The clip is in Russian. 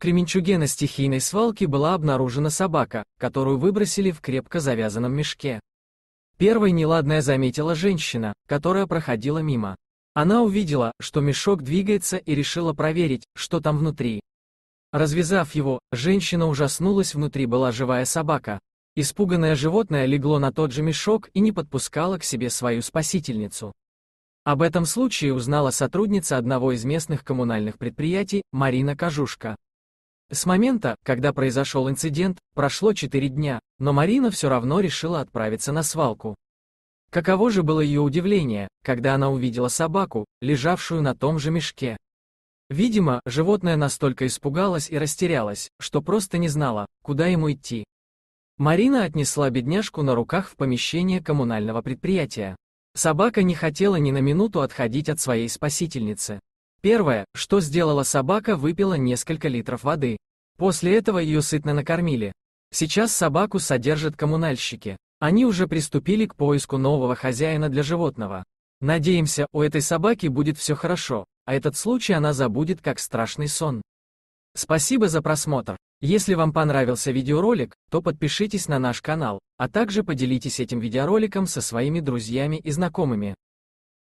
Кременчуге на стихийной свалке была обнаружена собака, которую выбросили в крепко завязанном мешке. Первой неладное заметила женщина, которая проходила мимо. Она увидела, что мешок двигается и решила проверить, что там внутри. Развязав его, женщина ужаснулась, внутри была живая собака. Испуганное животное легло на тот же мешок и не подпускало к себе свою спасительницу. Об этом случае узнала сотрудница одного из местных коммунальных предприятий Марина Кожушка. С момента, когда произошел инцидент, прошло 4 дня, но Марина все равно решила отправиться на свалку. Каково же было ее удивление, когда она увидела собаку, лежавшую на том же мешке. Видимо, животное настолько испугалось и растерялось, что просто не знало, куда ему идти. Марина отнесла бедняжку на руках в помещение коммунального предприятия. Собака не хотела ни на минуту отходить от своей спасительницы. Первое, что сделала собака, выпила несколько литров воды. После этого ее сытно накормили. Сейчас собаку содержат коммунальщики. Они уже приступили к поиску нового хозяина для животного. Надеемся, у этой собаки будет все хорошо, а этот случай она забудет как страшный сон. Спасибо за просмотр. Если вам понравился видеоролик, то подпишитесь на наш канал, а также поделитесь этим видеороликом со своими друзьями и знакомыми.